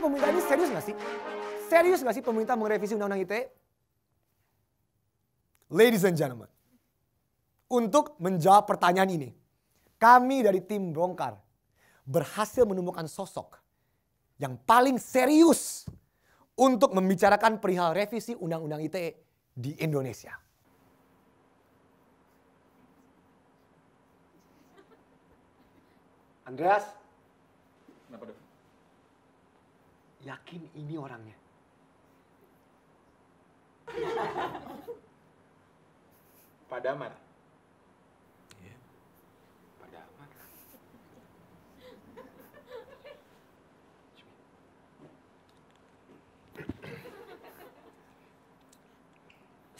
pemerintah ini serius nggak sih? Serius nggak sih pemerintah merevisi Undang-Undang ITE? Ladies and gentlemen, untuk menjawab pertanyaan ini, kami dari tim Brongkar berhasil menemukan sosok yang paling serius untuk membicarakan perihal revisi Undang-Undang ITE di Indonesia. Andreas, yakin ini orangnya. Pak Damar. Yeah. Pak Damar.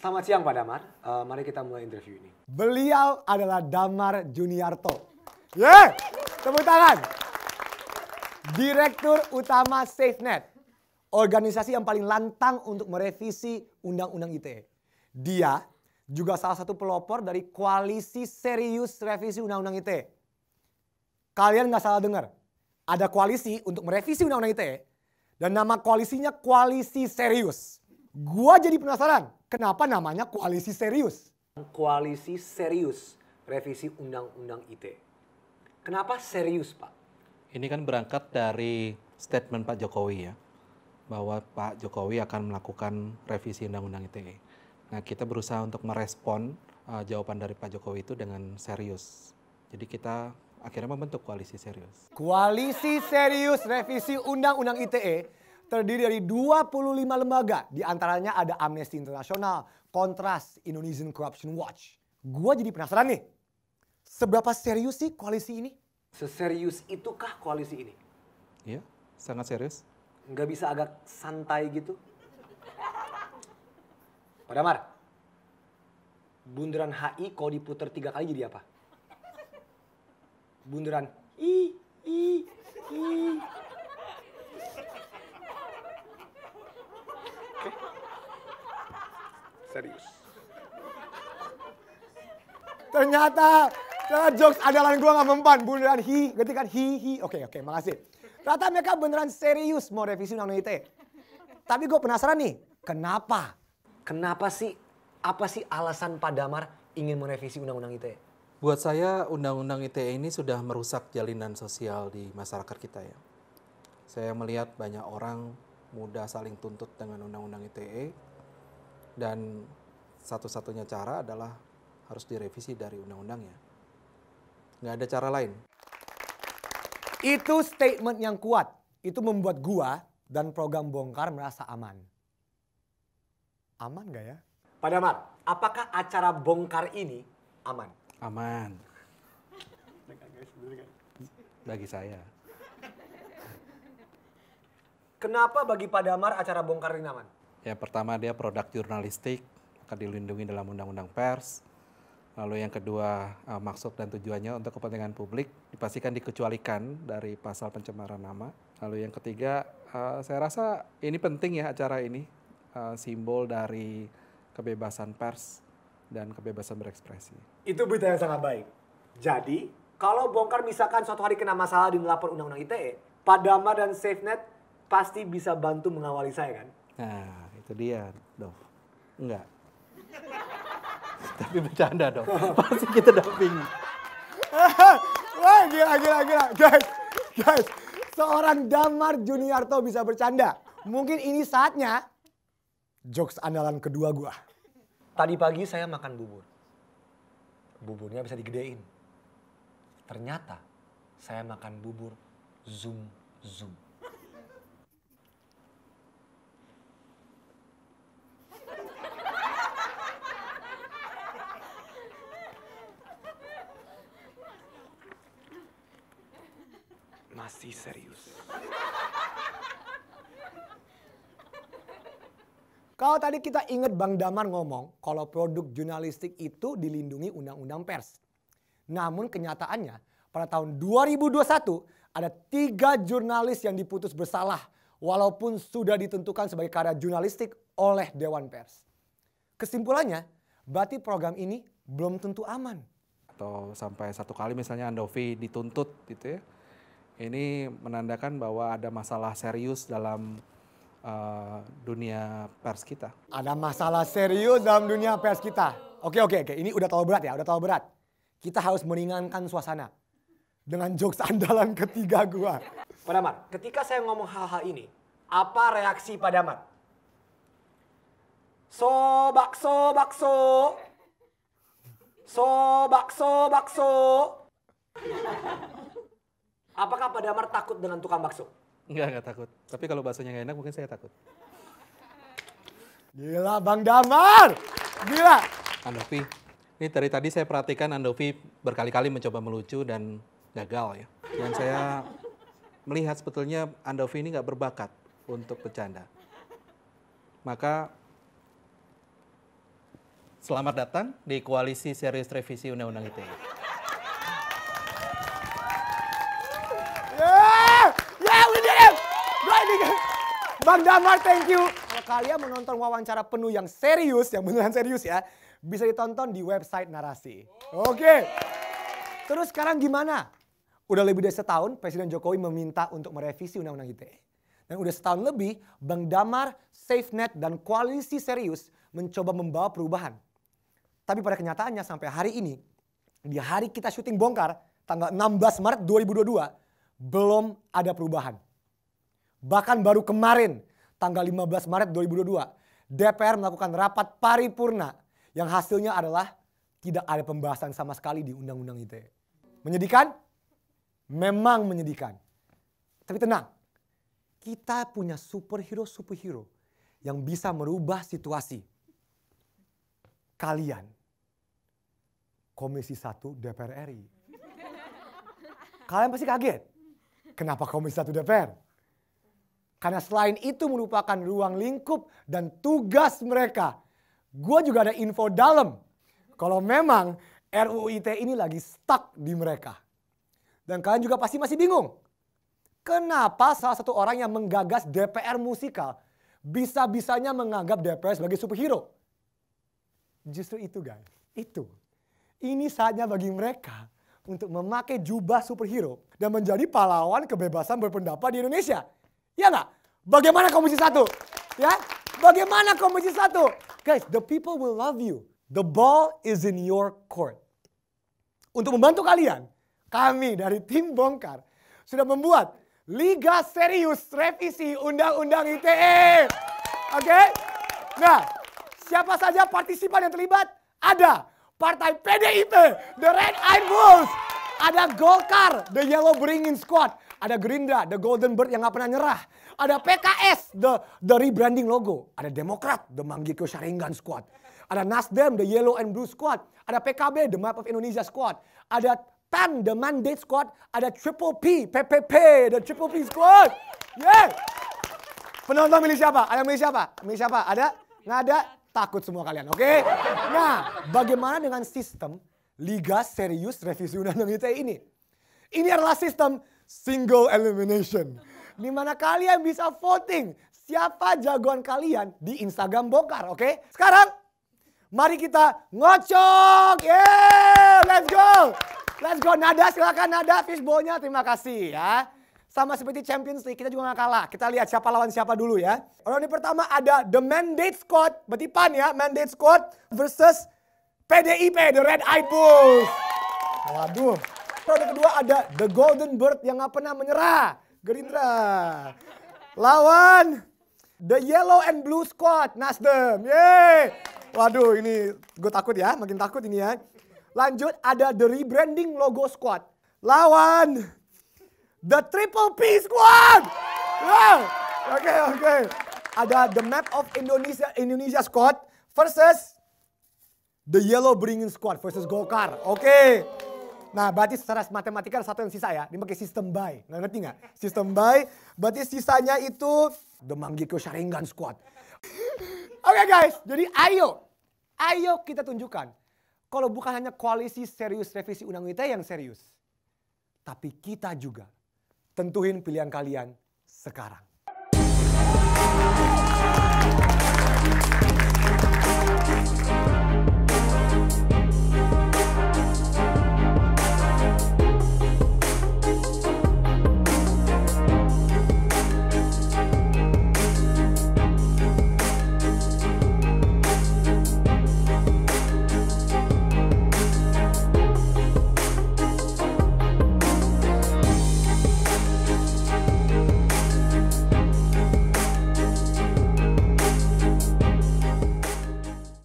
Selamat siang Pak Damar, uh, mari kita mulai interview ini. Beliau adalah Damar Juniarto. Yeah! tepuk tangan. Direktur Utama SafeNet, organisasi yang paling lantang untuk merevisi Undang-Undang ITE. Dia juga salah satu pelopor dari koalisi serius revisi Undang-Undang ITE. Kalian nggak salah dengar, ada koalisi untuk merevisi Undang-Undang ITE dan nama koalisinya koalisi serius. Gua jadi penasaran, kenapa namanya koalisi serius? Koalisi serius revisi Undang-Undang ITE. Kenapa serius, Pak? Ini kan berangkat dari statement Pak Jokowi ya, bahwa Pak Jokowi akan melakukan revisi Undang-Undang ITE. Nah, kita berusaha untuk merespon uh, jawaban dari Pak Jokowi itu dengan serius. Jadi kita akhirnya membentuk koalisi serius. Koalisi serius revisi Undang-Undang ITE terdiri dari 25 lembaga. Di antaranya ada Amnesty International, Kontras, Indonesian Corruption Watch. Gua jadi penasaran nih, seberapa serius sih koalisi ini? Seserius itukah koalisi ini? Iya, sangat serius. Nggak bisa agak santai gitu? Pak Damar, bundaran HI kalau diputer tiga kali jadi apa? Bundaran i, i, i. Serius. Ternyata karena jokes andalan gue gak mempan. Beneran hi, ngerti kan? Hi, hi. Oke, okay, oke, okay, makasih. Rata mereka beneran serius mau revisi undang-undang ITE. Tapi gue penasaran nih, kenapa? Kenapa sih, apa sih alasan Pak Damar ingin merevisi undang-undang ITE? Buat saya, undang-undang ITE ini sudah merusak jalinan sosial di masyarakat kita ya. Saya melihat banyak orang muda saling tuntut dengan undang-undang ITE. Dan satu-satunya cara adalah harus direvisi dari undang-undangnya Nggak ada cara lain. Itu statement yang kuat. Itu membuat gua dan program bongkar merasa aman. Aman nggak ya? Pak Damar, apakah acara bongkar ini aman? Aman. Bagi saya. Kenapa bagi Pak Damar acara bongkar ini aman? Ya pertama dia produk jurnalistik, akan dilindungi dalam undang-undang pers. Lalu yang kedua eh, maksud dan tujuannya untuk kepentingan publik dipastikan dikecualikan dari pasal pencemaran nama. Lalu yang ketiga eh, saya rasa ini penting ya acara ini eh, simbol dari kebebasan pers dan kebebasan berekspresi. Itu berita yang sangat baik. Jadi kalau bongkar misalkan suatu hari kena masalah di melapor undang-undang ITE, Pak Damar dan SafeNet pasti bisa bantu mengawali saya kan? Nah itu dia, Dov. Enggak, tapi bercanda dong. Pasti kita dampingi. Wah, gila, gila, gila. Guys, guys. Seorang Damar Juniarto bisa bercanda. Mungkin ini saatnya jokes andalan kedua gua. Tadi pagi saya makan bubur. Buburnya bisa digedein. Ternyata saya makan bubur zoom zoom. Kalau tadi kita ingat Bang Damar ngomong kalau produk jurnalistik itu dilindungi undang-undang pers. Namun kenyataannya pada tahun 2021 ada tiga jurnalis yang diputus bersalah walaupun sudah ditentukan sebagai karya jurnalistik oleh Dewan Pers. Kesimpulannya berarti program ini belum tentu aman. Atau sampai satu kali misalnya Andovi dituntut gitu ya ini menandakan bahwa ada masalah serius dalam uh, dunia pers kita. Ada masalah serius dalam dunia pers kita. Oke oke oke, ini udah terlalu berat ya, udah terlalu berat. Kita harus meringankan suasana dengan jokes andalan ketiga gua. Pak Damar, ketika saya ngomong hal-hal ini, apa reaksi Pak Damar? So bakso bakso. So bakso bakso. Apakah Pak Damar takut dengan tukang bakso? Enggak, enggak takut. Tapi kalau baksonya enggak enak mungkin saya takut. Gila Bang Damar! Gila! Andovi, ini dari tadi saya perhatikan Andovi berkali-kali mencoba melucu dan gagal ya. Dan saya melihat sebetulnya Andovi ini nggak berbakat untuk bercanda. Maka selamat datang di koalisi serius revisi Undang-Undang ITE. Bang Damar, thank you. Kalau kalian menonton wawancara penuh yang serius, yang beneran serius ya, bisa ditonton di website Narasi. Oke. Okay. Terus sekarang gimana? Udah lebih dari setahun Presiden Jokowi meminta untuk merevisi Undang-Undang ITE. Dan udah setahun lebih, Bang Damar, SafeNet, dan koalisi serius mencoba membawa perubahan. Tapi pada kenyataannya sampai hari ini, di hari kita syuting bongkar, tanggal 16 Maret 2022, belum ada perubahan. Bahkan baru kemarin tanggal 15 Maret 2022 DPR melakukan rapat paripurna yang hasilnya adalah tidak ada pembahasan sama sekali di Undang-Undang ITE. Menyedihkan? Memang menyedihkan. Tapi tenang, kita punya superhero-superhero yang bisa merubah situasi. Kalian, Komisi 1 DPR RI. Kalian pasti kaget. Kenapa Komisi 1 DPR? Karena selain itu merupakan ruang lingkup dan tugas mereka. Gue juga ada info dalam kalau memang RUU ITE ini lagi stuck di mereka. Dan kalian juga pasti masih bingung. Kenapa salah satu orang yang menggagas DPR musikal bisa-bisanya menganggap DPR sebagai superhero? Justru itu guys, itu. Ini saatnya bagi mereka untuk memakai jubah superhero dan menjadi pahlawan kebebasan berpendapat di Indonesia. Ya nggak? Bagaimana Komisi satu? Ya? Bagaimana Komisi satu? Guys, the people will love you. The ball is in your court. Untuk membantu kalian, kami dari tim Bongkar sudah membuat Liga Serius Revisi Undang-Undang ITE. Oke? Okay? Nah, siapa saja partisipan yang terlibat? Ada Partai PDIP, The Red Eye Bulls. Ada Golkar, The Yellow Bringing Squad. Ada Gerindra, The Golden Bird yang gak pernah nyerah. Ada PKS, the, the rebranding logo. Ada Demokrat, the Manggikyo Sharingan Squad. Ada Nasdem, the Yellow and Blue Squad. Ada PKB, the Map of Indonesia Squad. Ada PAN, the Mandate Squad. Ada Triple P, PPP, the Triple P Squad. Yeah. Penonton milih siapa? Ada milih siapa? Milih siapa? Ada? Nggak ada? Takut semua kalian, oke? Okay? Nah, bagaimana dengan sistem Liga Serius Revisi Undang-Undang ITE ini? Ini adalah sistem single elimination di mana kalian bisa voting siapa jagoan kalian di Instagram Bokar, oke? Okay? Sekarang mari kita ngocok. Yeah, let's go. Let's go Nada, silakan Nada fishbowl-nya Terima kasih ya. Sama seperti Champions League, kita juga gak kalah. Kita lihat siapa lawan siapa dulu ya. Orang Ronde pertama ada The Mandate Squad, berarti pan ya, Mandate Squad versus PDIP, The Red Eye Bulls. Waduh. Orang kedua ada The Golden Bird yang gak pernah menyerah. Gerindra. Lawan The Yellow and Blue Squad Nasdem. Yeay. Waduh ini gue takut ya, makin takut ini ya. Lanjut ada The Rebranding Logo Squad. Lawan The Triple P Squad. Oke, oke. Ada The Map of Indonesia Indonesia Squad versus The Yellow Bringing Squad versus Golkar. Oke. Okay. Nah, berarti secara matematika ada satu yang sisa ya. Dia pakai sistem buy Nggak ngerti nggak? Sistem buy berarti sisanya itu The kau Sharingan Squad. Oke okay, guys, jadi ayo. Ayo kita tunjukkan. Kalau bukan hanya koalisi serius revisi Undang kita yang serius. Tapi kita juga tentuin pilihan kalian sekarang.